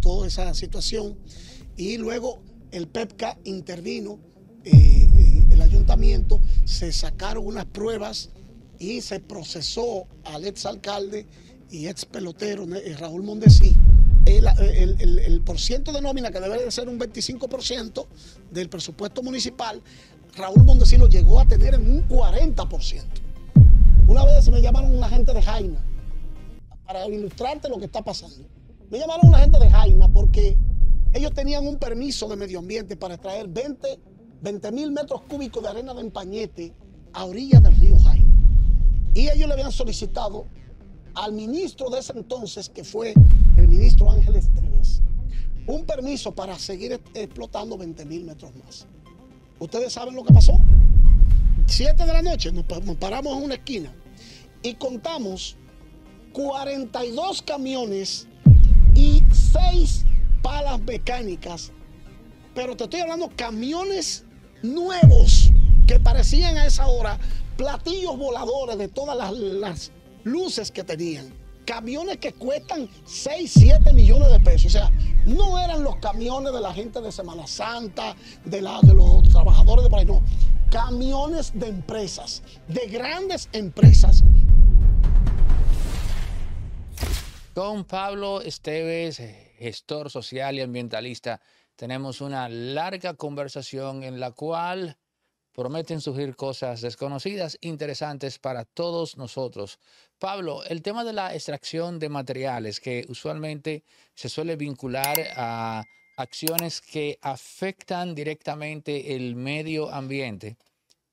toda esa situación y luego el PEPCA intervino, eh, eh, el ayuntamiento, se sacaron unas pruebas y se procesó al exalcalde y ex pelotero eh, Raúl Mondesí. El, el, por de nómina, que debería ser un 25% del presupuesto municipal, Raúl Mondesí lo llegó a tener en un 40%. Una vez se me llamaron una gente de Jaina para ilustrarte lo que está pasando. Me llamaron una gente de Jaina porque ellos tenían un permiso de medio ambiente para extraer 20 mil metros cúbicos de arena de empañete a orilla del río Jaina. Y ellos le habían solicitado al ministro de ese entonces, que fue el ministro Ángel Treves, un permiso para seguir explotando 20 mil metros más. Ustedes saben lo que pasó. Siete de la noche nos, paramos en una esquina y contamos 42 camiones seis palas mecánicas. Pero te estoy hablando camiones nuevos que parecían a esa hora platillos voladores de todas las, luces que tenían. Camiones que cuestan 6, 7 millones de pesos. O sea, no eran los camiones de la gente de Semana Santa, de, los trabajadores de por no. Camiones de empresas, de grandes empresas. Don Pablo Esteves eh, gestor social y ambientalista. Tenemos una larga conversación en la cual prometen surgir cosas desconocidas, interesantes para todos nosotros. Pablo, el tema de la extracción de materiales que usualmente se suele vincular a acciones que afectan directamente el medio ambiente,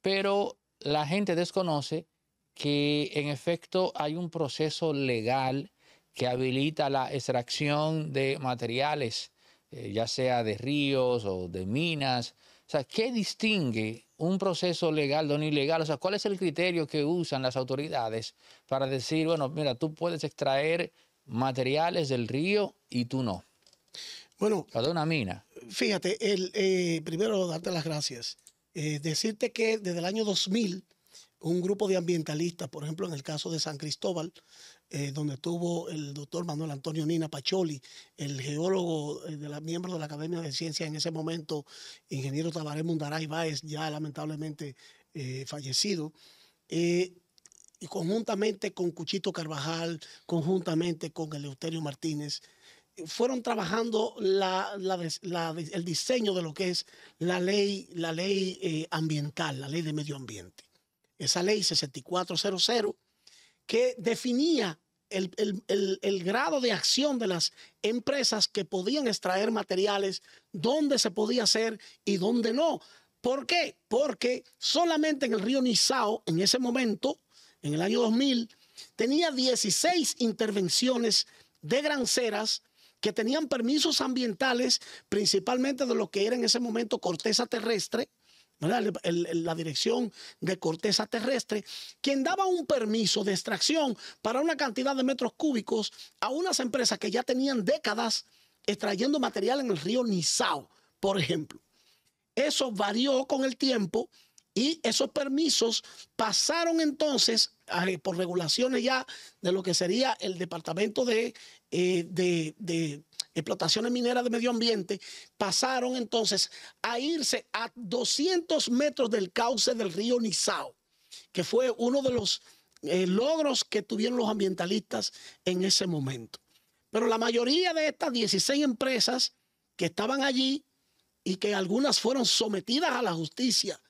pero la gente desconoce que en efecto hay un proceso legal que habilita la extracción de materiales, eh, ya sea de ríos o de minas. O sea, ¿qué distingue un proceso legal de un ilegal? O sea, ¿cuál es el criterio que usan las autoridades para decir, bueno, mira, tú puedes extraer materiales del río y tú no? Bueno, o de una mina. Fíjate, el, eh, primero darte las gracias. Eh, decirte que desde el año 2000, un grupo de ambientalistas, por ejemplo, en el caso de San Cristóbal, eh, donde estuvo el doctor Manuel Antonio Nina Pacholi, el geólogo eh, de la, miembro de la Academia de Ciencias en ese momento, ingeniero Tabaré Mundaray Báez, ya lamentablemente eh, fallecido, y conjuntamente con Cuchito Carvajal, conjuntamente con Eleuterio Martínez, fueron trabajando el diseño de lo que es la ley, la ley ambiental, la ley de medio ambiente. Esa ley 6400 que definía el, grado de acción de las empresas que podían extraer materiales, dónde se podía hacer y dónde no. ¿Por qué? Porque solamente en el río Nizao, en ese momento, en el año 2000, tenía 16 intervenciones de granceras que tenían permisos ambientales, principalmente de lo que era en ese momento corteza terrestre, la dirección de corteza terrestre, quien daba un permiso de extracción para una cantidad de metros cúbicos a unas empresas que ya tenían décadas extrayendo material en el río Nisao, por ejemplo. Eso varió con el tiempo y esos permisos pasaron entonces eh, por regulaciones ya de lo que sería el Departamento eh, de, de, Explotaciones Mineras de Medio Ambiente, pasaron entonces a irse a 200 metros del cauce del río Nizao, que fue uno de los eh, logros que tuvieron los ambientalistas en ese momento. Pero la mayoría de estas 16 empresas que estaban allí y que algunas fueron sometidas a la justicia,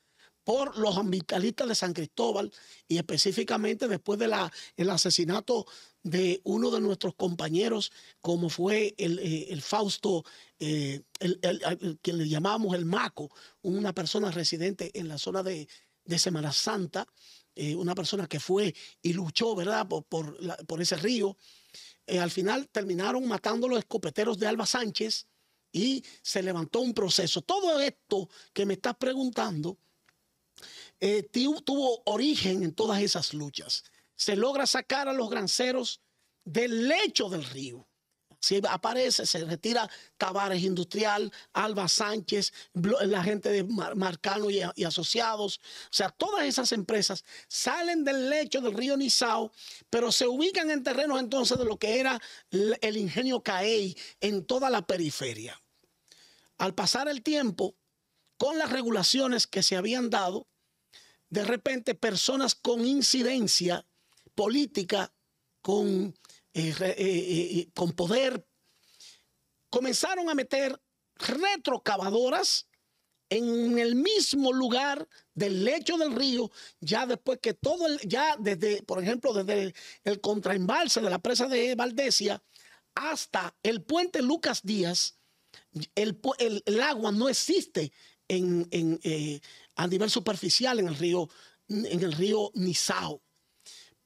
por los ambientalistas de San Cristóbal y específicamente después del asesinato de uno de nuestros compañeros, como fue el, eh, Fausto, eh, el, que le llamábamos el Maco, una persona residente en la zona de, de Semana Santa, eh, una persona que fue y luchó, ¿verdad?, por, ese río. Eh, al final terminaron matando los escopeteros de Alba Sánchez y se levantó un proceso. Todo esto que me estás preguntando eh, tuvo origen en todas esas luchas. Se logra sacar a los granceros del lecho del río. Si aparece, se retira Tavares Industrial, Alba Sánchez, la gente de Marcano y, asociados. O sea, todas esas empresas salen del lecho del río Nizao, pero se ubican en terrenos entonces de lo que era el ingenio CAEI en toda la periferia. Al pasar el tiempo, con las regulaciones que se habían dado, de repente personas con incidencia política, con, eh, eh, eh, con poder, comenzaron a meter retrocavadoras en el mismo lugar del lecho del río, ya después que todo, ya desde, por ejemplo, desde el, contraembalse de la presa de Valdesia hasta el puente Lucas Díaz, el agua no existe en, en, eh, a nivel superficial en el río, en el río Nizao,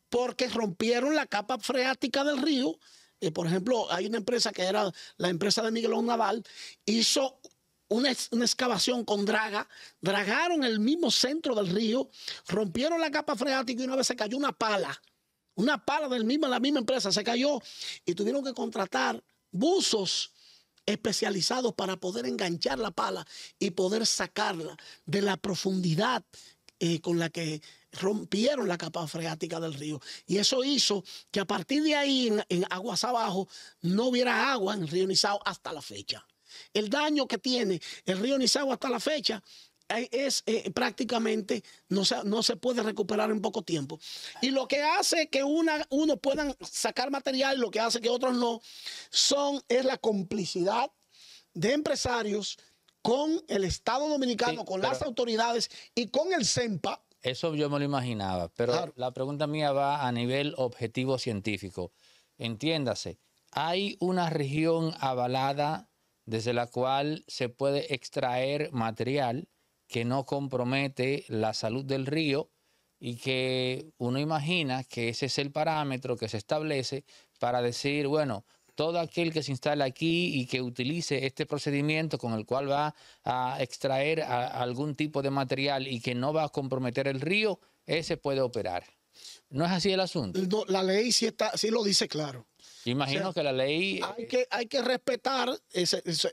porque rompieron la capa freática del río. Eh, por ejemplo, hay una empresa que era la empresa de Miguelón Naval, hizo una, excavación con draga, dragaron el mismo centro del río, rompieron la capa freática y una vez se cayó una pala, una pala de la misma empresa se cayó y tuvieron que contratar buzos especializados para poder enganchar la pala y poder sacarla de la profundidad eh, con la que rompieron la capa freática del río. Y eso hizo que a partir de ahí, en, aguas abajo, no hubiera agua en el río Nizao hasta la fecha. El daño que tiene el río Nizao hasta la fecha es eh, prácticamente no se, no se puede recuperar en poco tiempo. Y lo que hace que una, uno puedan sacar material, lo que hace que otros no, son, es la complicidad de empresarios con el Estado Dominicano, con las autoridades y con el CEMPA. Eso yo me lo imaginaba, pero la pregunta mía va a nivel objetivo científico. Entiéndase, ¿hay una región avalada desde la cual se puede extraer material que no compromete la salud del río y que uno imagina que ese es el parámetro que se establece para decir, bueno, todo aquel que se instale aquí y que utilice este procedimiento con el cual va a extraer algún tipo de material y que no va a comprometer el río, ese puede operar. ¿No es así el asunto? la ley sí, está, sí lo dice claro. Imagino que la ley... Hay eh, que, hay que respetar,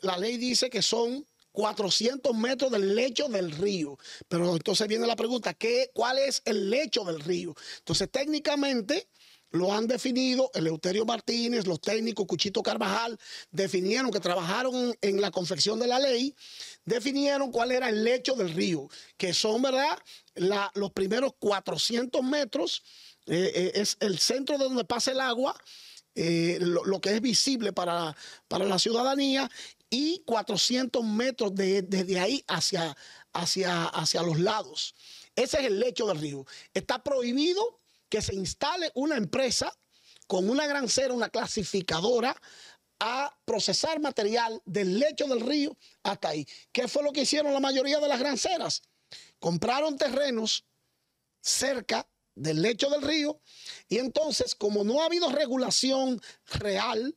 la ley dice que son 400 metros del lecho del río. Pero entonces viene la pregunta, ¿qué, ¿cuál es el lecho del río? Entonces técnicamente lo han definido Eleuterio Martínez, los técnicos Cuchito Carvajal, definieron que trabajaron en la confección de la ley, definieron cuál era el lecho del río, que son, ¿verdad?, los primeros 400 metros, eh, eh, es el centro de donde pasa el agua. Eh, lo, que es visible para, para la ciudadanía y 400 metros desde ahí hacia, hacia, hacia los lados. Ese es el lecho del río. Está prohibido que se instale una empresa con una grancera, una clasificadora, a procesar material del lecho del río hasta ahí. ¿Qué fue lo que hicieron la mayoría de las granceras? Compraron terrenos cerca del lecho del río y entonces, como no ha habido regulación real,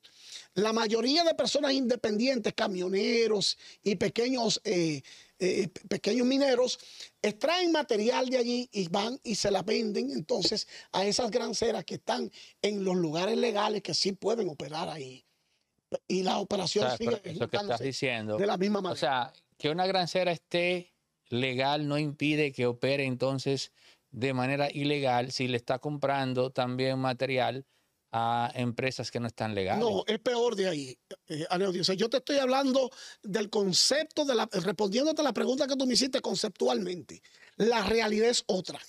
la mayoría de personas independientes, camioneros y pequeños, eh, eh, pequeños mineros, extraen material de allí y van y se la venden entonces a esas granceras que están en los lugares legales que sí pueden operar ahí. Y la operación sigue eso que estás diciendo, de la misma manera. O sea, que una grancera esté legal no impide que opere entonces de manera ilegal si le está comprando también material a empresas que no están legales. No, es peor de ahí, eh, yo te estoy hablando del concepto, de la, respondiéndote a la pregunta que tú me hiciste conceptualmente. La realidad es otra.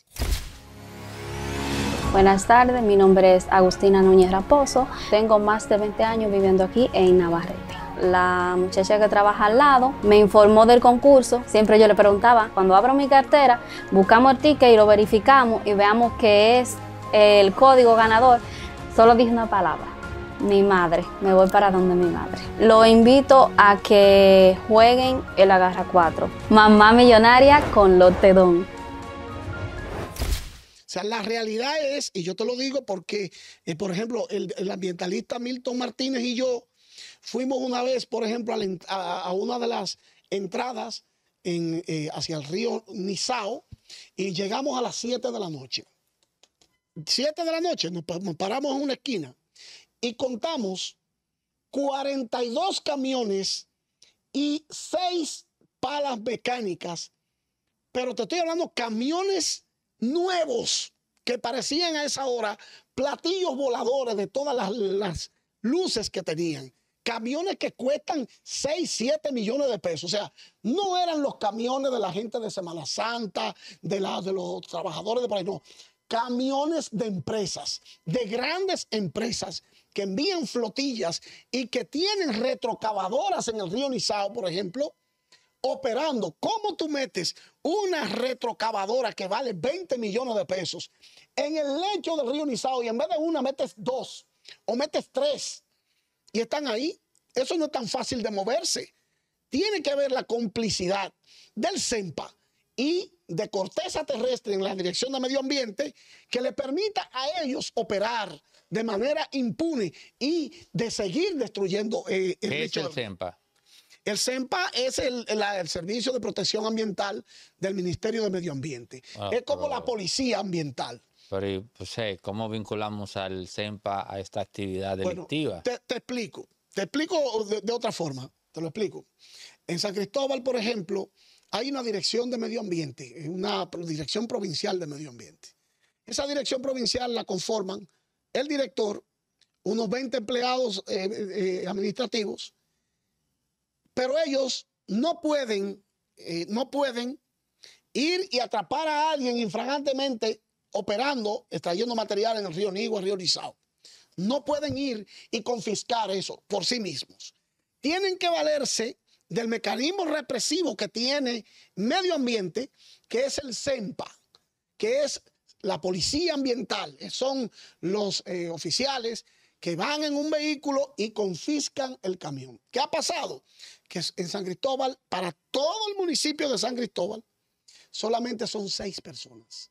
Buenas tardes, mi nombre es Agustina Núñez Raposo. Tengo más de 20 años viviendo aquí en Navarrete la muchacha que trabaja al lado me informó del concurso. Siempre yo le preguntaba, cuando abro mi cartera, buscamos el ticket y lo verificamos y veamos que es el código ganador. Solo dije una palabra, mi madre, me voy para donde mi madre. Lo invito a que jueguen el Agarra 4, Mamá Millonaria con Lotedón. O sea, la realidad es, y yo te lo digo porque, eh, por ejemplo, el, ambientalista Milton Martínez y yo fuimos una vez, por ejemplo, a, una de las entradas eh, hacia el río Nisao y llegamos a las 7 de la noche. 7 de la noche, nos, paramos en una esquina y contamos 42 camiones y seis palas mecánicas, pero te estoy hablando camiones nuevos que parecían a esa hora platillos voladores de todas las, luces que tenían. Camiones que cuestan 6, 7 millones de pesos. O sea, no eran los camiones de la gente de Semana Santa, de, de los trabajadores de por no camiones de empresas, de grandes empresas que envían flotillas y que tienen retrocavadoras en el río Nizao, por ejemplo, operando. ¿Cómo tú metes una retrocavadora que vale 20 millones de pesos en el lecho del río Nizao y en vez de una metes dos o metes tres y están ahí? Eso no es tan fácil de moverse. Tiene que haber la complicidad del CEMPA, y de corteza terrestre en la Dirección de Medio Ambiente que le permita a ellos operar de manera impune y de seguir destruyendo eh, el hecho el SEMPA? El SEMPA es el, Servicio de Protección Ambiental del Ministerio de Medio Ambiente. Ah, es como la policía ambiental. Pero, pues, ¿cómo vinculamos al SEMPA a esta actividad delictiva? te, explico. Te explico de otra forma. Te lo explico. En San Cristóbal, por ejemplo, hay una dirección de medio ambiente, eh, una dirección provincial de medio ambiente. Esa dirección provincial la conforman el director, unos 20 empleados eh, eh, administrativos, pero ellos no pueden, no pueden ir y atrapar a alguien infragantemente operando, extrayendo material en el río Nigua, río Nizao. No pueden ir y confiscar eso por sí mismos. Tienen que valerse del mecanismo represivo que tiene medio ambiente, que es el CEMPA, que es la policía ambiental, eh, son los eh, oficiales que van en un vehículo y confiscan el camión. ¿Qué ha pasado? Que en San Cristóbal, para todo el municipio de San Cristóbal, solamente son seis personas.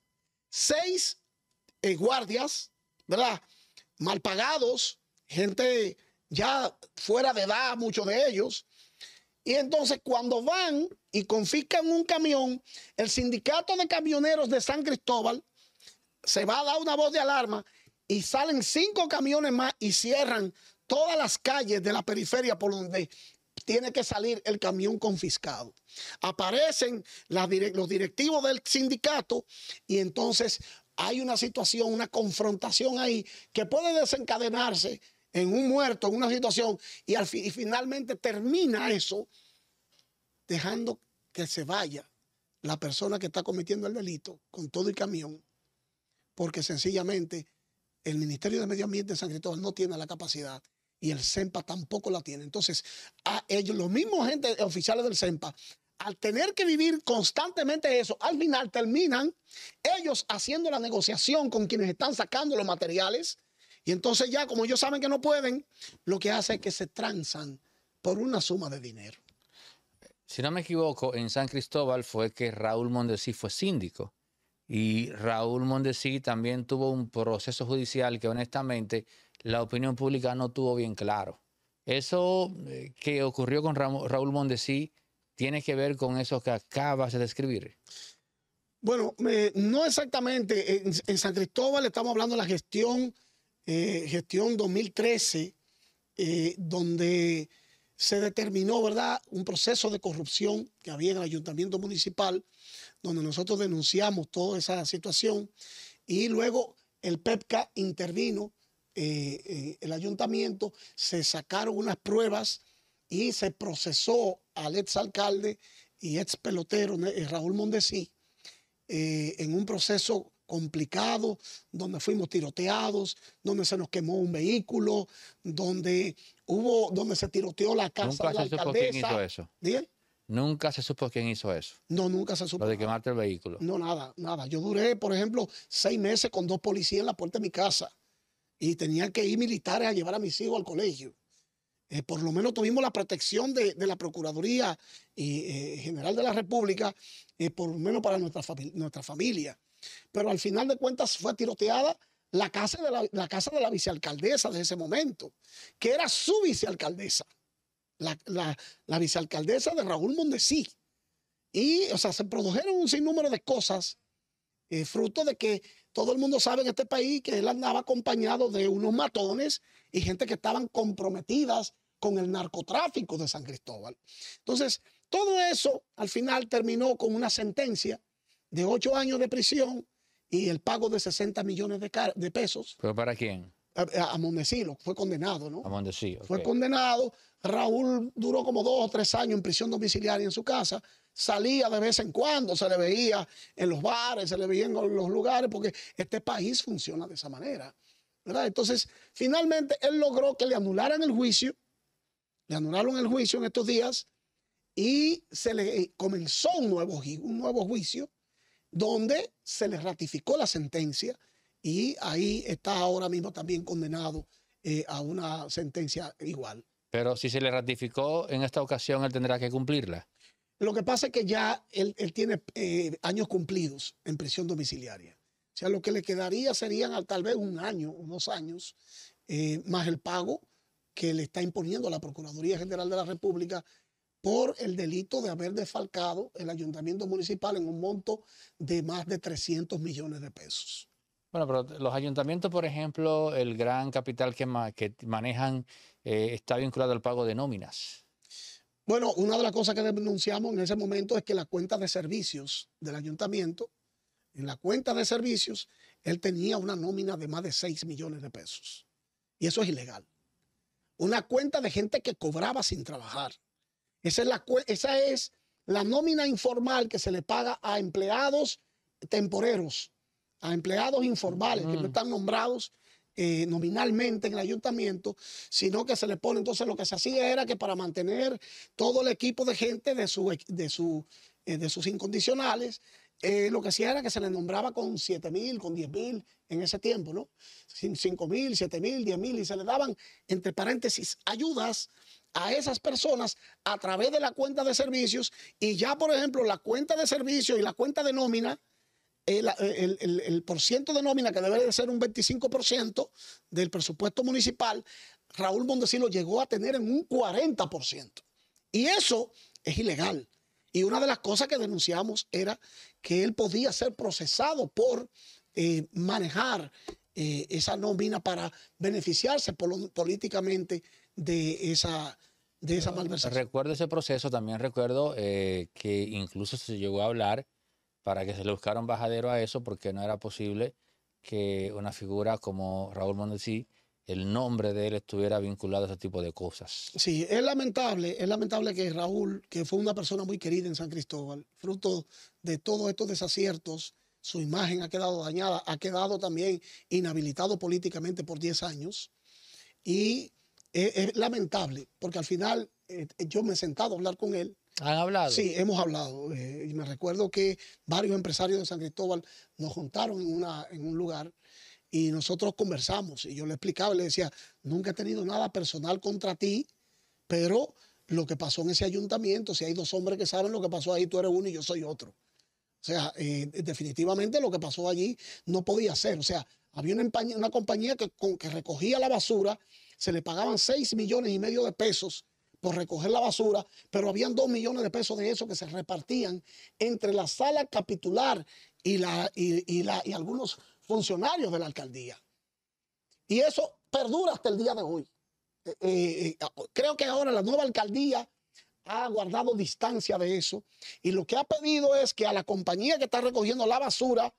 Seis eh, guardias, ¿verdad? Mal pagados, gente ya fuera de edad, muchos de ellos, y entonces cuando van y confiscan un camión, el sindicato de camioneros de San Cristóbal se va a dar una voz de alarma y salen cinco camiones más y cierran todas las calles de la periferia por donde tiene que salir el camión confiscado. Aparecen los directivos del sindicato y entonces hay una situación, una confrontación ahí que puede desencadenarse en un muerto, en una situación, y, al finalmente termina eso dejando que se vaya la persona que está cometiendo el delito con todo el camión, porque sencillamente el Ministerio de Medio Ambiente de San Cristóbal no tiene la capacidad y el CEMPA tampoco la tiene. Entonces, a ellos, los mismos gente, oficiales del CEMPA, al tener que vivir constantemente eso, al final terminan ellos haciendo la negociación con quienes están sacando los materiales y entonces ya, como ellos saben que no pueden, lo que hace es que se transan por una suma de dinero. Si no me equivoco, en San Cristóbal fue que Raúl Mondesí fue síndico. Y Raúl Mondesí también tuvo un proceso judicial que honestamente la opinión pública no tuvo bien claro. Eso eh, que ocurrió con Raúl Mondesí tiene que ver con eso que acabas de describir. Bueno, eh, no exactamente. En, en, San Cristóbal estamos hablando de la gestión eh, gestión 2013, eh, donde se determinó, ¿verdad?, un proceso de corrupción que había en el ayuntamiento municipal, donde nosotros denunciamos toda esa situación y luego el PEPCA intervino, eh, el ayuntamiento, se sacaron unas pruebas y se procesó al exalcalde y ex pelotero Raúl Mondesí en un proceso complicado, donde fuimos tiroteados, donde se nos quemó un vehículo, donde hubo, donde se tiroteó la casa nunca de la se supo quién hizo eso. Nunca se supo quién hizo eso. No, nunca se supo. Lo de quemarte el vehículo. No, nada, nada. Yo duré, por ejemplo, seis meses con dos policías en la puerta de mi casa y tenía que ir militares a llevar a mis hijos al colegio. Eh, por lo menos tuvimos la protección de, la Procuraduría y, eh, General de la República, eh, por lo menos para nuestra familia. Pero al final de cuentas fue tiroteada la casa de la, casa de la vicealcaldesa de ese momento, que era su vicealcaldesa, la, vicealcaldesa de Raúl Mondesí. Y, o sea, se produjeron un sinnúmero de cosas, eh, fruto de que todo el mundo sabe en este país que él andaba acompañado de unos matones y gente que estaban comprometidas con el narcotráfico de San Cristóbal. Entonces, todo eso al final terminó con una sentencia de ocho años de prisión y el pago de 60 millones de, de pesos. ¿Pero para quién? A, a fue condenado, ¿no? A Mondesilo. Fue condenado. Raúl duró como dos o tres años en prisión domiciliaria en su casa. Salía de vez en cuando, se le veía en los bares, se le veía en los lugares, porque este país funciona de esa manera. ¿verdad? Entonces, finalmente él logró que le anularan el juicio, le anularon el juicio en estos días y se le eh, comenzó un nuevo, un nuevo juicio donde se le ratificó la sentencia y ahí está ahora mismo también condenado eh, a una sentencia igual. Pero si se le ratificó en esta ocasión, él tendrá que cumplirla. Lo que pasa es que ya él, tiene eh, años cumplidos en prisión domiciliaria. O sea, lo que le quedaría serían tal vez un año, unos años, eh, más el pago que le está imponiendo la Procuraduría General de la República por el delito de haber desfalcado el ayuntamiento municipal en un monto de más de 300 millones de pesos. Bueno, pero los ayuntamientos, por ejemplo, el gran capital que, manejan eh, está vinculado al pago de nóminas. Bueno, una de las cosas que denunciamos en ese momento es que la cuenta de servicios del ayuntamiento, en la cuenta de servicios, él tenía una nómina de más de 6 millones de pesos. Y eso es ilegal. Una cuenta de gente que cobraba sin trabajar. Esa es, la, nómina informal que se le paga a empleados temporeros, a empleados informales que no mm. están nombrados eh, nominalmente en el ayuntamiento, sino que se le pone. Entonces lo que se hacía era que para mantener todo el equipo de gente de, eh, sus incondicionales, eh, lo que hacía era que se les nombraba con 7.000, mil, con 10 mil en ese tiempo, ¿no? 5.000, mil, 10.000, mil, mil, y se le daban, entre paréntesis, ayudas a esas personas a través de la cuenta de servicios y ya, por ejemplo, la cuenta de servicios y la cuenta de nómina, eh, eh, el, por ciento de nómina que debe de ser un 25% del presupuesto municipal, Raúl Mondesino llegó a tener en un 40%. Y eso es ilegal. Y una de las cosas que denunciamos era que él podía ser procesado por eh, manejar esa nómina para beneficiarse políticamente de esa, de esa malversación. Recuerdo ese proceso, también recuerdo eh, que incluso se llegó a hablar para que se le buscara un bajadero a eso, porque no era posible que una figura como Raúl Mondesi, el nombre de él estuviera vinculado a ese tipo de cosas. Sí, es lamentable, es lamentable que Raúl, que fue una persona muy querida en San Cristóbal, fruto de todos estos desaciertos, su imagen ha quedado dañada, ha quedado también inhabilitado políticamente por 10 años y es, lamentable, porque al final eh, eh, yo me he sentado a hablar con él. ¿Han hablado? Sí, hemos hablado. Eh, y me recuerdo que varios empresarios de San Cristóbal nos juntaron en, un lugar y nosotros conversamos. Y yo le explicaba, le decía, nunca he tenido nada personal contra ti, pero lo que pasó en ese ayuntamiento, si hay dos hombres que saben lo que pasó ahí, tú eres uno y yo soy otro. O sea, definitivamente lo que pasó allí no podía ser. O sea, había una, una compañía que, que recogía la basura se le pagaban 6 millones y medio de pesos por recoger la basura, pero habían 2 millones de pesos de eso que se repartían entre la sala capitular y, la, y, algunos funcionarios de la alcaldía. Y eso perdura hasta el día de hoy. Eh, eh, eh, ah, creo que ahora la nueva alcaldía ha guardado distancia de eso y lo que ha pedido es que a la compañía que está recogiendo la basura,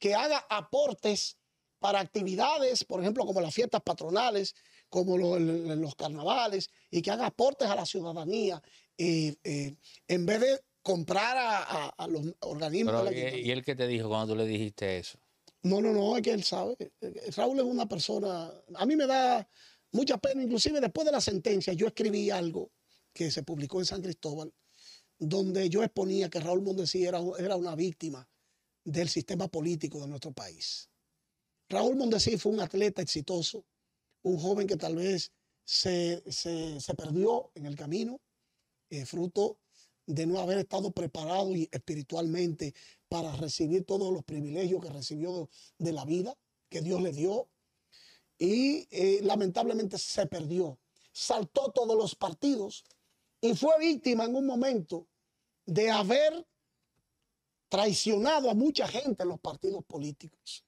que haga aportes para actividades, por ejemplo, como las fiestas patronales, como los carnavales, y que haga aportes a la ciudadanía, eh, eh, en vez de comprar a, a, los organismos. Eh, ¿Y él qué te dijo cuando tú le dijiste eso? No, no, no, es que él sabe. Raúl es una persona, a mí me da mucha pena, inclusive después de la sentencia, yo escribí algo que se publicó en San Cristóbal, donde yo exponía que Raúl Mondesí era, era una víctima del sistema político de nuestro país. Raúl Mondesí fue un atleta exitoso, un joven que tal vez se, perdió en el camino, eh, fruto de no haber estado preparado espiritualmente para recibir todos los privilegios que recibió de, la vida que Dios le dio. Y eh, lamentablemente se perdió, saltó todos los partidos y fue víctima en un momento de haber traicionado a mucha gente en los partidos políticos.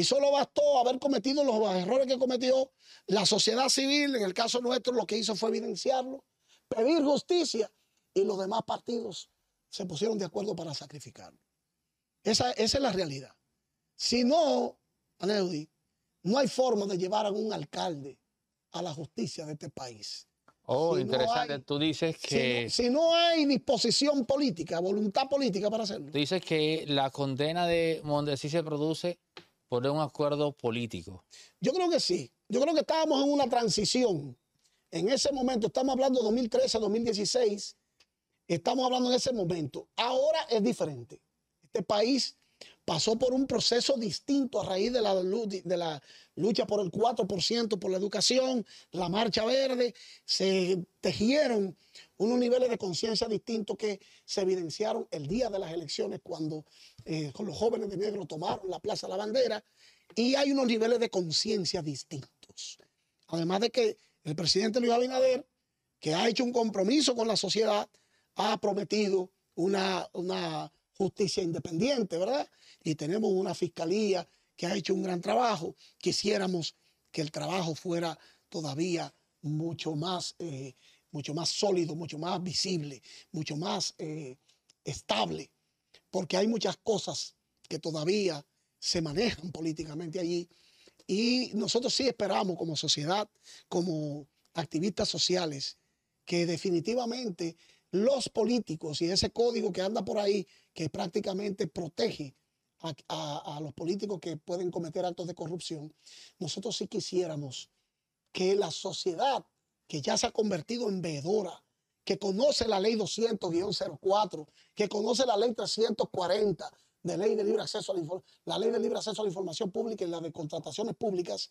Y solo bastó haber cometido los errores que cometió la sociedad civil, en el caso nuestro lo que hizo fue evidenciarlo, pedir justicia y los demás partidos se pusieron de acuerdo para sacrificarlo. Esa, es la realidad. Si no, Aneudi, no hay forma de llevar a un alcalde a la justicia de este país. Oh, interesante. Tú dices que. Si no, hay disposición política, voluntad política para hacerlo. Dices que la condena de Mondesi se produce por un acuerdo político? Yo creo que sí. Yo creo que estábamos en una transición. En ese momento, estamos hablando de 2013, 2016, estamos hablando en ese momento. Ahora es diferente. Este país pasó por un proceso distinto a raíz de la, de la lucha por el 4%, por la educación, la marcha verde, se tejieron unos niveles de conciencia distintos que se evidenciaron el día de las elecciones cuando eh, los jóvenes de negro tomaron la Plaza La Bandera y hay unos niveles de conciencia distintos. Además de que el presidente Luis Abinader, que ha hecho un compromiso con la sociedad, ha prometido una justicia independiente, ¿verdad? Y tenemos una fiscalía que ha hecho un gran trabajo. Quisiéramos que el trabajo fuera todavía mucho más, eh, mucho más sólido, mucho más visible, mucho más eh, estable, porque hay muchas cosas que todavía se manejan políticamente allí y nosotros sí esperamos como sociedad, como activistas sociales, que definitivamente los políticos y ese código que anda por ahí, que prácticamente protege a, los políticos que pueden cometer actos de corrupción, nosotros sí quisiéramos que la sociedad, que ya se ha convertido en veedora, que conoce la ley 200-04, que conoce la ley 340 de ley de libre acceso la ley de libre acceso a la información pública y la de contrataciones públicas,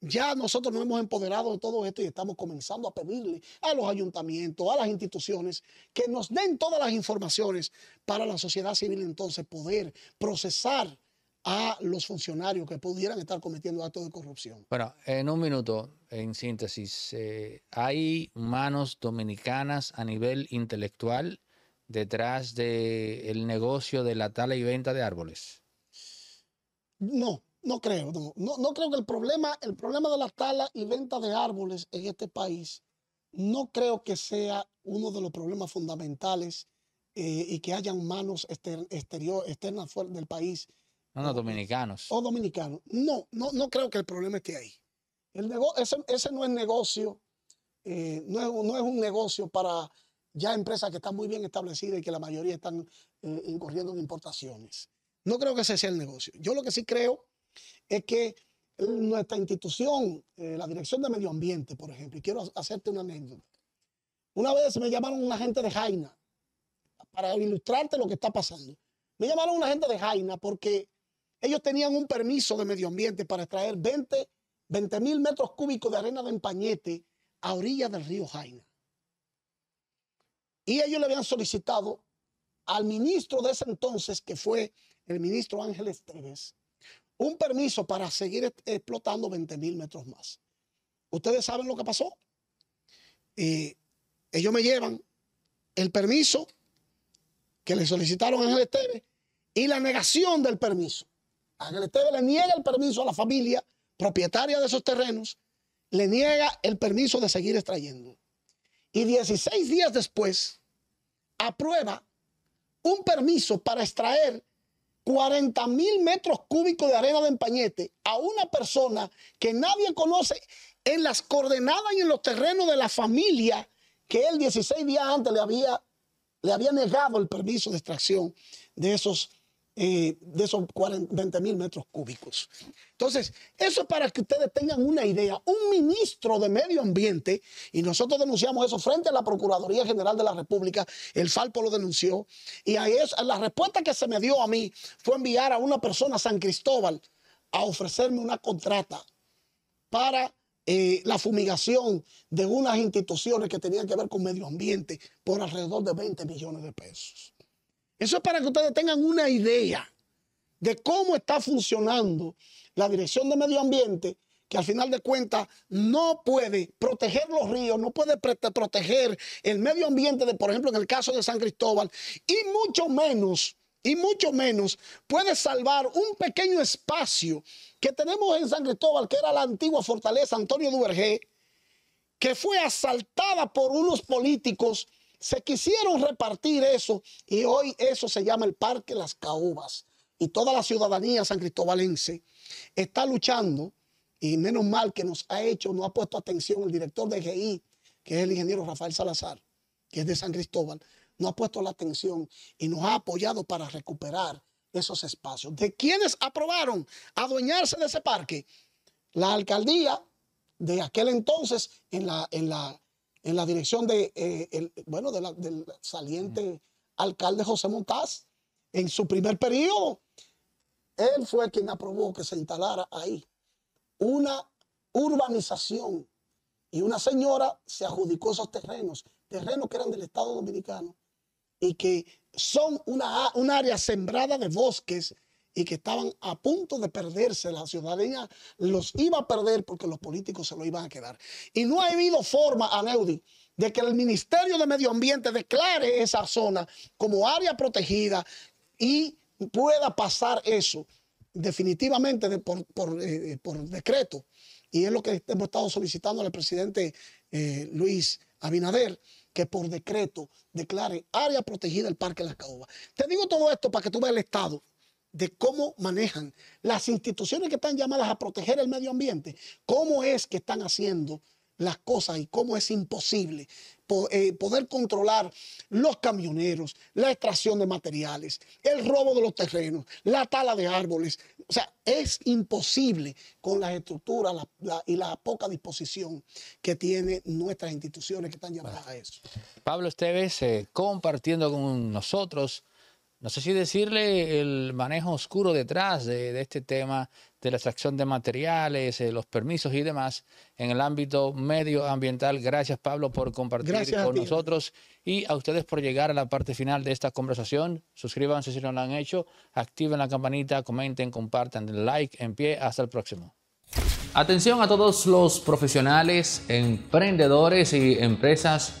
ya nosotros nos hemos empoderado de todo esto y estamos comenzando a pedirle a los ayuntamientos, a las instituciones, que nos den todas las informaciones para la sociedad civil entonces poder procesar a los funcionarios que pudieran estar cometiendo actos de corrupción. Bueno, en un minuto, en síntesis, eh, hay manos dominicanas a nivel intelectual detrás del negocio de la tala y venta de árboles. No, no creo, no. no. creo que el problema, el problema de la tala y venta de árboles en este país, no creo que sea uno de los problemas fundamentales eh, y que hayan manos externas fuera del país. No, no, dominicanos. No, no, no creo que el problema esté ahí. El ese, no es negocio, eh, no, es, un negocio para ya empresas que están muy bien establecidas y que la mayoría están incurriendo eh, en importaciones. No creo que ese sea el negocio. Yo lo que sí creo es que nuestra institución, eh, la Dirección de Medio Ambiente, por ejemplo, y quiero hacerte una anécdota. Una vez me llamaron un agente de Jaina, para ilustrarte lo que está pasando. Me llamaron un agente de Jaina porque ellos tenían un permiso de medio ambiente para extraer 20 mil metros cúbicos de arena de empañete a orilla del río Jaina. Y ellos le habían solicitado al ministro de ese entonces, que fue el ministro Ángel Esteves, un permiso para seguir explotando 20 mil metros más. Ustedes saben lo que pasó. Eh, ellos me llevan el permiso que le solicitaron a Ángel Esteve y la negación del permiso. Ángel Esteve le niega el permiso a la familia propietaria de esos terrenos, le niega el permiso de seguir extrayendo. Y 16 días después, aprueba un permiso para extraer 40 mil metros cúbicos de arena de empañete a una persona que nadie conoce en las coordenadas y en los terrenos de la familia que él 16 días antes le había, le había negado el permiso de extracción de esos eh, de esos 40, 20 mil metros cúbicos. Entonces, eso es para que ustedes tengan una idea. Un ministro de Medio Ambiente, y nosotros denunciamos eso frente a la Procuraduría General de la República, el Falpo lo denunció, y a la respuesta que se me dio a mí fue enviar a una persona a San Cristóbal a ofrecerme una contrata para eh, la fumigación de unas instituciones que tenían que ver con medio ambiente por alrededor de 20 millones de pesos. Eso es para que ustedes tengan una idea de cómo está funcionando la Dirección de Medio Ambiente, que al final de cuentas no puede proteger los ríos, no puede proteger el medio ambiente, de, por ejemplo, en el caso de San Cristóbal, y mucho menos, y mucho menos puede salvar un pequeño espacio que tenemos en San Cristóbal, que era la antigua fortaleza Antonio Duvergé, que fue asaltada por unos políticos se quisieron repartir eso y hoy eso se llama el Parque Las Caobas. Y toda la ciudadanía san cristobalense está luchando y menos mal que nos ha hecho, nos ha puesto atención el director de GI, que es el ingeniero Rafael Salazar, que es de San Cristóbal, nos ha puesto la atención y nos ha apoyado para recuperar esos espacios. ¿De quienes aprobaron adueñarse de ese parque? La alcaldía de aquel entonces en la, en la, en la dirección de, eh, bueno, del saliente alcalde José Montaz, en su primer periodo. Él fue quien aprobó que se instalara ahí una urbanización y una señora se adjudicó esos terrenos, terrenos que eran del Estado Dominicano y que son una, un área sembrada de bosques y que estaban a punto de perderse la ciudadanía, los iba a perder porque los políticos se lo iban a quedar. Y no ha habido forma, Aneudi, de que el Ministerio de Medio Ambiente declare esa zona como área protegida y pueda pasar eso definitivamente eh, eh, por, decreto. Y es lo que hemos estado solicitando al presidente eh, Luis Abinader, que por decreto declare área protegida el Parque de Las Caobas. Te digo todo esto para que tú veas el estado de cómo manejan las instituciones que están llamadas a proteger el medio ambiente, cómo es que están haciendo las cosas y cómo es imposible eh, poder controlar los camioneros, la extracción de materiales, el robo de los terrenos, la tala de árboles. O sea, es imposible con las estructuras la, estructura y la poca disposición que tienen nuestras instituciones que están llamadas a eso. Pablo Esteves, eh, compartiendo con nosotros no sé si decirle el manejo oscuro detrás de, este tema de la extracción de materiales, eh, los permisos y demás en el ámbito medioambiental. Gracias Pablo por compartir con nosotros y a ustedes por llegar a la parte final de esta conversación. Suscríbanse si no lo han hecho, activen la campanita, comenten, compartan, den like en pie. Hasta el próximo. Atención a todos los profesionales, emprendedores y empresas